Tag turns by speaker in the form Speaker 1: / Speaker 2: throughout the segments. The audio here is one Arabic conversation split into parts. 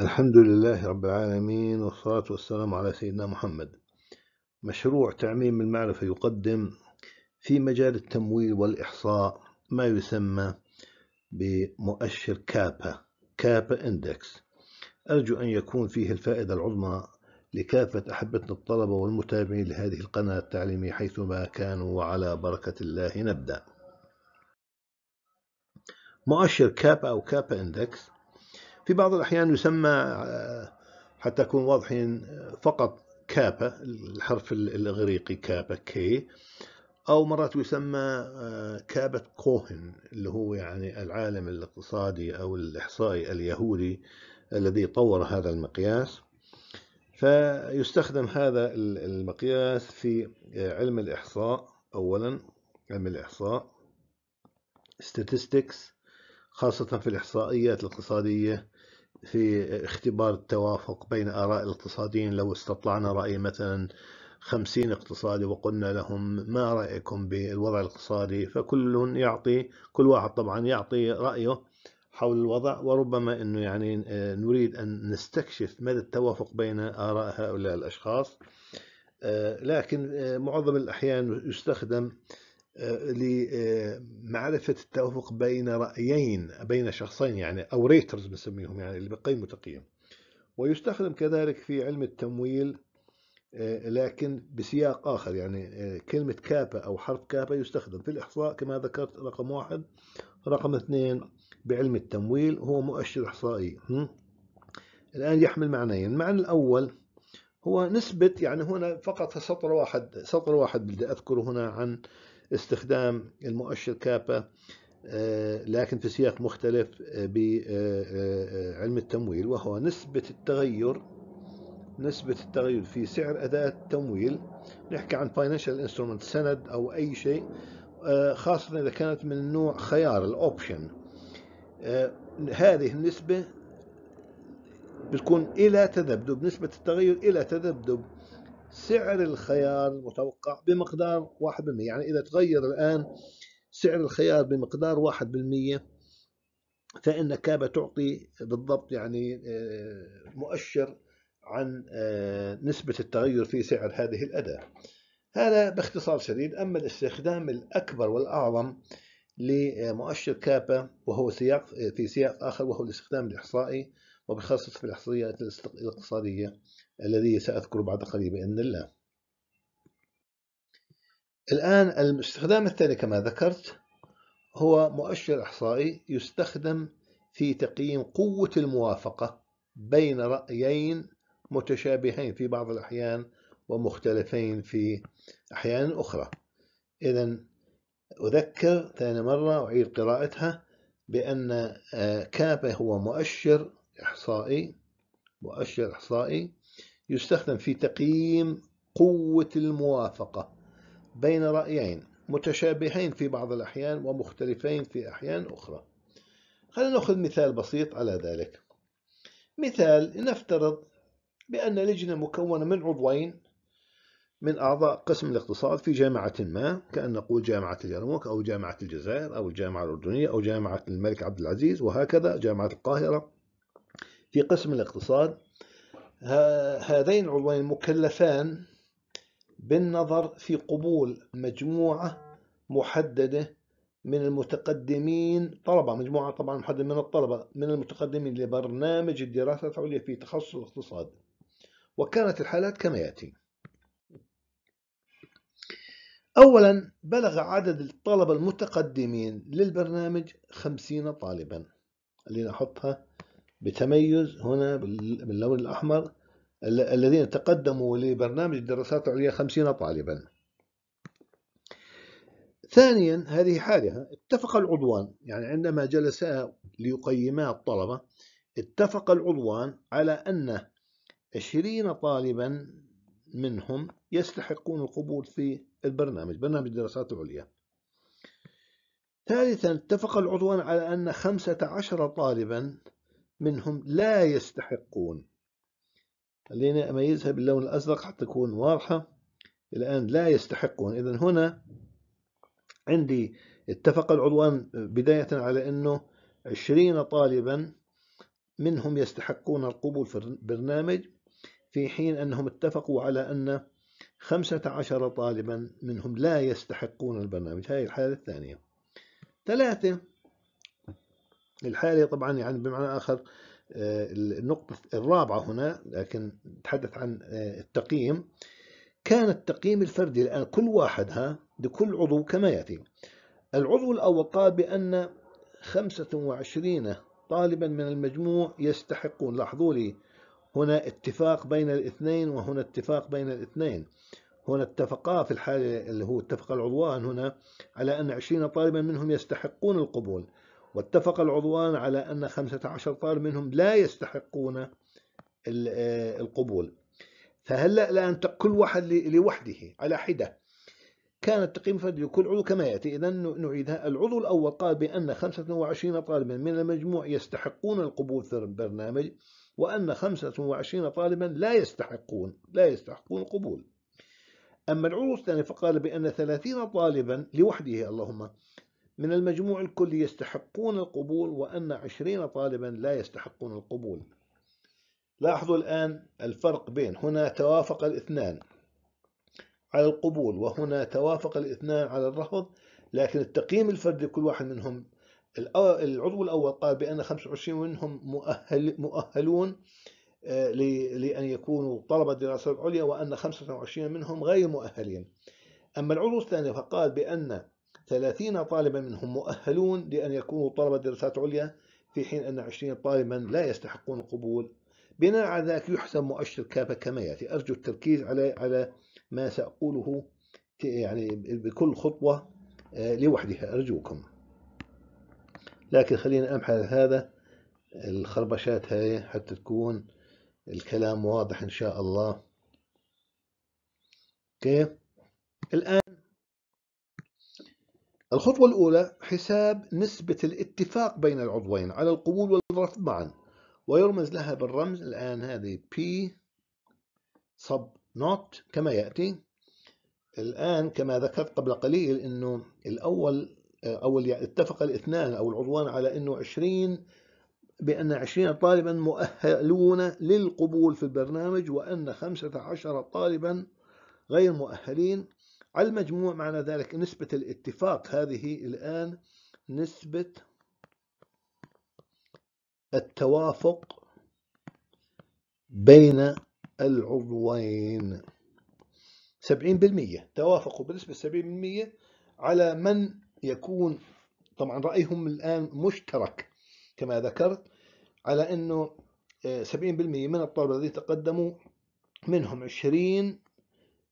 Speaker 1: الحمد لله رب العالمين والصلاة والسلام على سيدنا محمد مشروع تعميم المعرفة يقدم في مجال التمويل والإحصاء ما يسمى بمؤشر كابا كابا اندكس أرجو أن يكون فيه الفائدة العظمى لكافة أحبتنا الطلبة والمتابعين لهذه القناة التعليمية حيثما كانوا وعلى بركة الله نبدأ مؤشر كابا أو كابا اندكس في بعض الأحيان يسمى آه، حتى أكون واضحين آه، فقط كابا الحرف الإغريقي كابا كي أو مرات يسمى آه، كابة كوهن اللي هو يعني العالم الاقتصادي أو الإحصائي اليهودي الذي طور هذا المقياس فيستخدم هذا المقياس في علم الإحصاء أولا علم الإحصاء statistics خاصة في الإحصائيات الاقتصادية في اختبار التوافق بين آراء الاقتصاديين لو استطلعنا رأي مثلا خمسين اقتصادي وقلنا لهم ما رأيكم بالوضع الاقتصادي فكل يعطي كل واحد طبعا يعطي رأيه حول الوضع وربما أنه يعني آه، نريد أن نستكشف مدى التوافق بين آراء هؤلاء الأشخاص آه، لكن آه، معظم الأحيان يستخدم لمعرفة التوافق بين رأيين بين شخصين يعني أو ريترز بنسميهم يعني اللي بيقيموا تقييم ويستخدم كذلك في علم التمويل آه، لكن بسياق آخر يعني آه، كلمة كابا أو حرف كابا يستخدم في الإحصاء كما ذكرت رقم واحد رقم اثنين بعلم التمويل هو مؤشر إحصائي الآن يحمل معنيين المعنى الأول هو نسبة يعني هنا فقط سطر واحد سطر واحد بدي أذكره هنا عن استخدام المؤشر كابا آه، لكن في سياق مختلف آه، بعلم آه، التمويل وهو نسبة التغير نسبة التغير في سعر أداة التمويل نحكي عن فاينانشال انسترومنت سند أو أي شيء خاصة إذا كانت من نوع خيار الأوبشن هذه النسبة بتكون إلى تذبذب نسبة التغير إلى تذبذب سعر الخيار المتوقع بمقدار 1% يعني إذا تغير الآن سعر الخيار بمقدار 1% فإن كابة تعطي بالضبط يعني آه، مؤشر عن آه، نسبة التغير في سعر هذه الأداة هذا باختصار شديد أما الاستخدام الأكبر والأعظم لمؤشر كابا وهو سياق آه، في سياق آخر وهو الاستخدام الإحصائي وبخاصة في الإحصائيات الاقتصادية الذي سأذكر بعد قليل بإذن الله الآن الاستخدام الثاني كما ذكرت هو مؤشر إحصائي يستخدم في تقييم قوة الموافقة بين رأيين متشابهين في بعض الأحيان ومختلفين في أحيان أخرى إذا أذكر ثاني مرة أعيد قراءتها بأن آه، كابة هو مؤشر إحصائي مؤشر إحصائي يستخدم في تقييم قوة الموافقة بين رأيين متشابهين في بعض الأحيان ومختلفين في أحيان أخرى خلينا نأخذ مثال بسيط على ذلك مثال نفترض بأن لجنة مكونة من عضوين من أعضاء قسم الاقتصاد في جامعة ما كأن نقول جامعة اليرموك أو جامعة الجزائر أو الجامعة الأردنية أو جامعة الملك عبد العزيز وهكذا جامعة القاهرة في قسم الاقتصاد هذين العضوين مكلفان بالنظر في قبول مجموعة محددة من المتقدمين طلبة مجموعة طبعا محددة من الطلبة من المتقدمين لبرنامج الدراسة العليا في تخصص الاقتصاد وكانت الحالات كما يأتي أولا بلغ عدد الطلبة المتقدمين للبرنامج خمسين طالبا اللي نحطها بتميز هنا باللون الأحمر الذين تقدموا لبرنامج الدراسات العليا خمسين طالبا ثانيا هذه حالة اتفق العضوان يعني عندما جلسا ليقيما الطلبة اتفق العضوان على أن عشرين طالبا منهم يستحقون القبول في البرنامج برنامج الدراسات العليا ثالثا اتفق العضوان على أن خمسة عشر طالبا منهم لا يستحقون خليني أميزها باللون الأزرق حتى تكون واضحة الآن لا يستحقون إذا هنا عندي اتفق العضوان بداية على أنه 20 طالبا منهم يستحقون القبول في البرنامج في حين أنهم اتفقوا على أن 15 طالبا منهم لا يستحقون البرنامج هذه الحالة الثانية ثلاثة الحالة طبعا يعني بمعنى آخر آه، النقطة الرابعة هنا لكن نتحدث عن آه، التقييم كان التقييم الفردي الآن كل واحد ها لكل عضو كما يأتي العضو الأول قال بأن 25 طالبا من المجموع يستحقون لاحظوا لي هنا اتفاق بين الاثنين وهنا اتفاق بين الاثنين هنا اتفقا في الحالة اللي هو اتفق العضوان هنا على أن 20 طالبا منهم يستحقون القبول واتفق العضوان على أن 15 طالب منهم لا يستحقون آه، القبول فهلأ الآن كل واحد لوحده على حدة كان التقييم الفردي لكل عضو كما يأتي إذا نعيدها العضو الأول قال بأن 25 طالبا من المجموع يستحقون القبول في البرنامج وأن 25 طالبا لا يستحقون لا يستحقون القبول أما العضو الثاني فقال بأن 30 طالبا لوحده اللهم من المجموع الكلي يستحقون القبول وأن عشرين طالبا لا يستحقون القبول لاحظوا الآن الفرق بين هنا توافق الاثنان على القبول وهنا توافق الاثنان على الرفض لكن التقييم الفردي كل واحد منهم العضو الأول قال بأن 25 منهم مؤهل مؤهلون آه، لأن يكونوا طلبة دراسة عليا وأن 25 منهم غير مؤهلين أما العضو الثاني فقال بأن 30 طالبا منهم مؤهلون لأن يكونوا طلبة دراسات عليا في حين أن 20 طالبا لا يستحقون القبول بناء على ذلك يحسب مؤشر كافة كما يأتي أرجو التركيز على على ما سأقوله يعني بكل خطوة آه، لوحدها أرجوكم لكن خلينا امحل هذا الخربشات هاي حتى تكون الكلام واضح إن شاء الله أوكي الآن الخطوة الأولى حساب نسبة الاتفاق بين العضوين على القبول والرفض معا ويرمز لها بالرمز الآن هذه P sub not كما يأتي الآن كما ذكرت قبل قليل أنه الأول أو اتفق الاثنان أو العضوان على أنه 20 بأن 20 طالبا مؤهلون للقبول في البرنامج وأن 15 طالبا غير مؤهلين على المجموع معنى ذلك نسبة الاتفاق هذه الآن نسبة التوافق بين العضوين 70% توافقوا بنسبة 70% على من يكون طبعا رأيهم الآن مشترك كما ذكرت على أنه 70% آه، من الطلبة الذين تقدموا منهم 20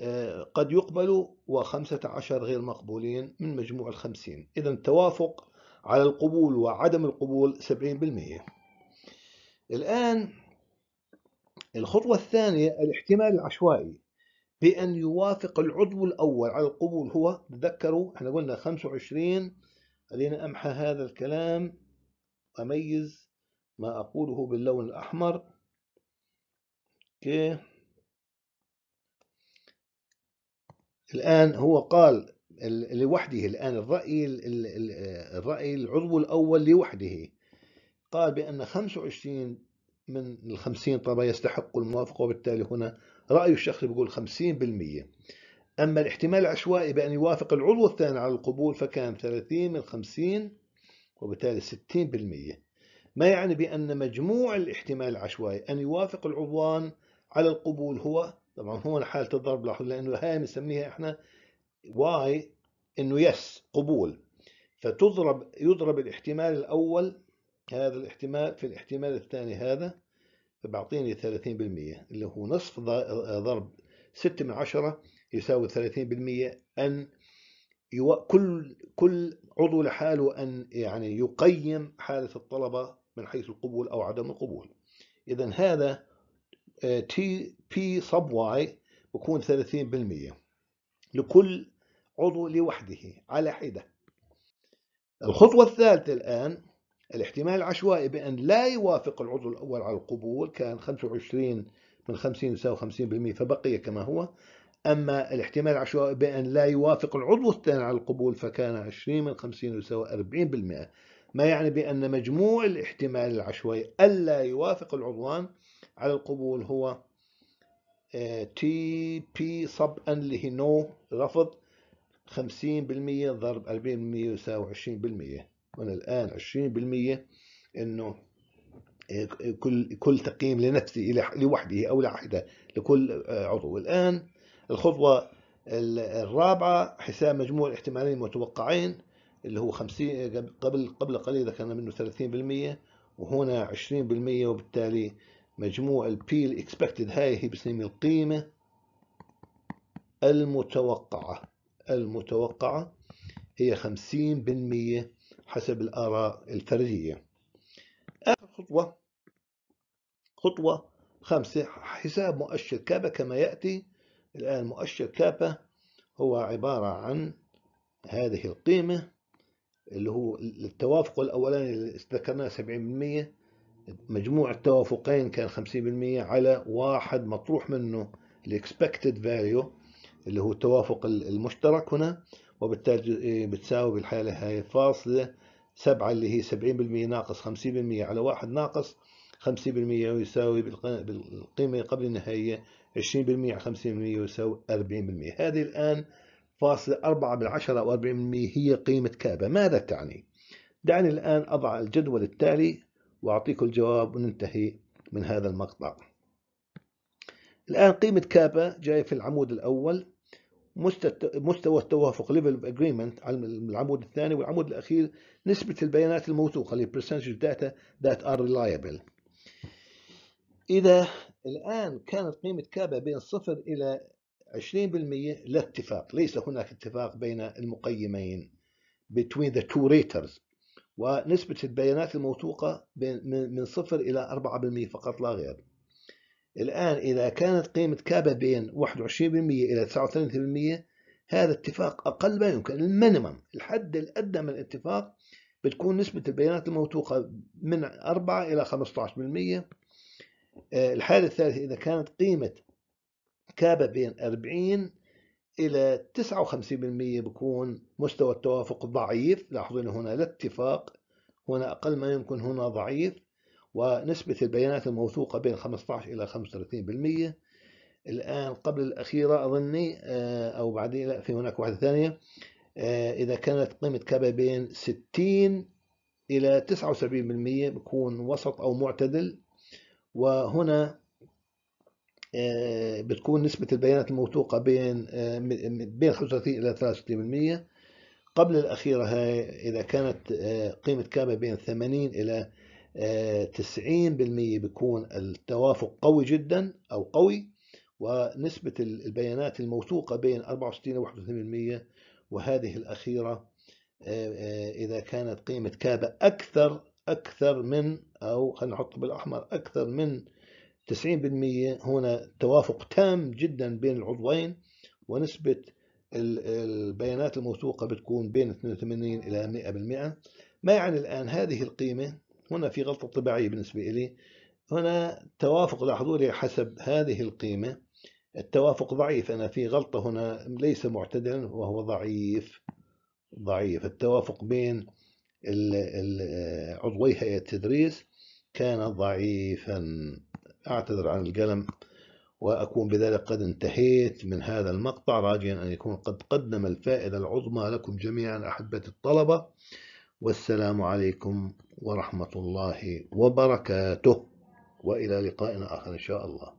Speaker 1: آه، قد يقبل وخمسة عشر غير مقبولين من مجموع الخمسين إذا التوافق على القبول وعدم القبول سبعين بالمئة الآن الخطوة الثانية الاحتمال العشوائي بأن يوافق العضو الأول على القبول هو تذكروا احنا قلنا 25 خلينا أمحى هذا الكلام أميز ما أقوله باللون الأحمر اوكي الآن هو قال لوحده الآن الرأي الرأي العضو الأول لوحده قال بأن 25 من ال 50 طبعا يستحق الموافقة وبالتالي هنا رأي الشخص بيقول 50% أما الاحتمال العشوائي بأن يوافق العضو الثاني على القبول فكان 30 من 50 وبالتالي 60% ما يعني بأن مجموع الاحتمال العشوائي أن يوافق العضوان على القبول هو طبعا هون حاله الضرب لاحظ لانه هاي بنسميها احنا واي انه يس قبول فتضرب يضرب الاحتمال الاول هذا الاحتمال في الاحتمال الثاني هذا فبعطيني 30% اللي هو نصف ضرب 6 من 10 يساوي 30% أن يو... كل كل عضو لحاله أن يعني يقيم حالة الطلبة من حيث القبول أو عدم القبول إذا هذا تي بي صب واي بكون 30% لكل عضو لوحده على حدة الخطوة الثالثة الآن الاحتمال العشوائي بأن لا يوافق العضو الأول على القبول كان 25 من 50 يساوي 50% فبقي كما هو أما الاحتمال العشوائي بأن لا يوافق العضو الثاني على القبول فكان 20 من 50 يساوي 40% ما يعني بأن مجموع الاحتمال العشوائي ألا يوافق العضوان على القبول هو تي بي صب ان اللي هي نو رفض 50% ضرب 40% يساوي 20% وانا الان 20% انه آه، كل كل تقييم لنفسي لوحده او لوحده لكل آه، عضو الان الخطوه الرابعه حساب مجموع الاحتمالين المتوقعين اللي هو 50 قبل قبل قليل ذكرنا منه 30% وهنا 20% وبالتالي مجموع البي الاكسبكتد هاي هي بسمي القيمة المتوقعة المتوقعة هي خمسين بالمية حسب الآراء الفردية آخر خطوة خطوة خمسة حساب مؤشر كابا كما يأتي الآن مؤشر كابا هو عبارة عن هذه القيمة اللي هو التوافق الأولاني اللي ذكرناه بالمية مجموع التوافقين كان 50% على واحد مطروح منه الاكسبكتد فاليو اللي هو التوافق المشترك هنا وبالتالي إيه، بتساوي بالحالة هاي فاصلة سبعة اللي هي 70% ناقص 50% على واحد ناقص 50% يساوي بالقيمة قبل النهائية 20% على 50% يساوي 40% هذه الآن فاصلة 4 بالعشرة أو 40% هي قيمة كابا ماذا تعني؟ دعني الآن أضع الجدول التالي وأعطيكم الجواب وننتهي من هذا المقطع الآن قيمة كابا جاي في العمود الأول مستوى التوافق ليفل اجريمنت على العمود الثاني والعمود الاخير نسبه البيانات الموثوقه اللي percentage داتا ذات ار reliable اذا الان كانت قيمه كابا بين صفر الى 20% لا اتفاق ليس هناك اتفاق بين المقيمين between the two raters ونسبة البيانات الموثوقة من صفر إلى 4% فقط لا غير الآن إذا كانت قيمة كابا بين 21% إلى 39% هذا اتفاق أقل ما يمكن المينيمم الحد الأدنى من الاتفاق بتكون نسبة البيانات الموثوقة من 4 إلى 15% آه، الحالة الثالثة إذا كانت قيمة كابا بين 40 إلى 59% بكون مستوى التوافق ضعيف لاحظوا هنا لا اتفاق هنا أقل ما يمكن هنا ضعيف ونسبة البيانات الموثوقة بين 15 إلى 35% الآن قبل الأخيرة أظني آه، أو بعدين لا في هناك واحدة ثانية آه، إذا كانت قيمة كابا بين 60 إلى 79% بكون وسط أو معتدل وهنا آه، بتكون نسبة البيانات الموثوقة بين آه، بين 35 إلى 63% قبل الأخيرة هاي إذا كانت آه، قيمة كابا بين 80 إلى 90% بيكون التوافق قوي جدا أو قوي ونسبة البيانات الموثوقة بين 64 و 81% وهذه الأخيرة إذا كانت قيمة كابا أكثر أكثر من أو خلينا نحط بالأحمر أكثر من 90% هنا توافق تام جدا بين العضوين ونسبة البيانات الموثوقة بتكون بين 82 إلى 100% ما يعني الآن هذه القيمة هنا في غلطة طباعية بالنسبة إلي هنا توافق لاحظوا حسب هذه القيمة التوافق ضعيف أنا في غلطة هنا ليس معتدلا وهو ضعيف ضعيف التوافق بين عضوي هيئة التدريس كان ضعيفا أعتذر عن القلم وأكون بذلك قد انتهيت من هذا المقطع راجيا أن يكون قد قدم الفائدة العظمى لكم جميعا أحبتي الطلبة والسلام عليكم ورحمة الله وبركاته وإلى لقاء آخر إن شاء الله